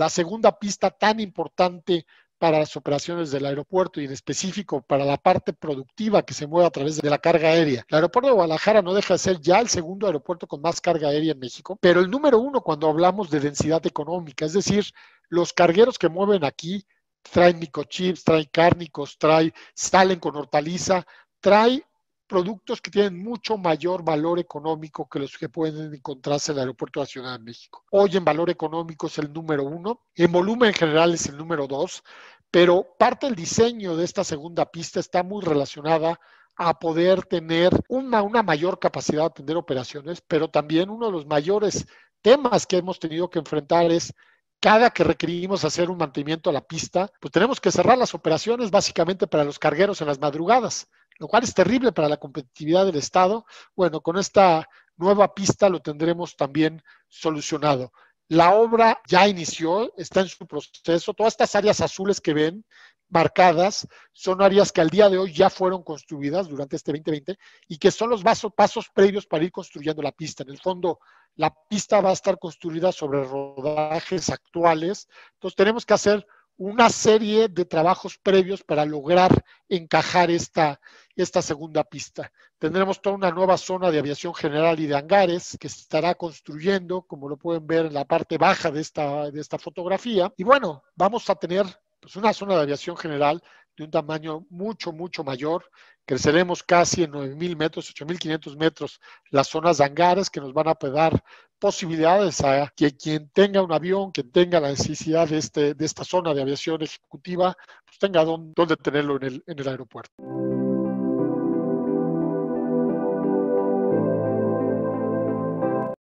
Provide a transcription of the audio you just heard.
la segunda pista tan importante para las operaciones del aeropuerto y en específico para la parte productiva que se mueve a través de la carga aérea. El aeropuerto de Guadalajara no deja de ser ya el segundo aeropuerto con más carga aérea en México, pero el número uno cuando hablamos de densidad económica, es decir, los cargueros que mueven aquí traen microchips, traen cárnicos, traen, salen con hortaliza, traen productos que tienen mucho mayor valor económico que los que pueden encontrarse en el Aeropuerto de de México. Hoy en valor económico es el número uno, en volumen general es el número dos, pero parte del diseño de esta segunda pista está muy relacionada a poder tener una, una mayor capacidad de atender operaciones, pero también uno de los mayores temas que hemos tenido que enfrentar es cada que requerimos hacer un mantenimiento a la pista, pues tenemos que cerrar las operaciones básicamente para los cargueros en las madrugadas, lo cual es terrible para la competitividad del Estado. Bueno, con esta nueva pista lo tendremos también solucionado. La obra ya inició, está en su proceso. Todas estas áreas azules que ven marcadas, son áreas que al día de hoy ya fueron construidas durante este 2020 y que son los pasos previos para ir construyendo la pista. En el fondo, la pista va a estar construida sobre rodajes actuales, entonces tenemos que hacer una serie de trabajos previos para lograr encajar esta, esta segunda pista. Tendremos toda una nueva zona de aviación general y de hangares que se estará construyendo, como lo pueden ver en la parte baja de esta, de esta fotografía. Y bueno, vamos a tener pues una zona de aviación general de un tamaño mucho, mucho mayor. Creceremos casi en 9.000 metros, 8.500 metros las zonas de hangares que nos van a dar posibilidades a que quien tenga un avión, quien tenga la necesidad de, este, de esta zona de aviación ejecutiva, pues tenga dónde tenerlo en el, en el aeropuerto.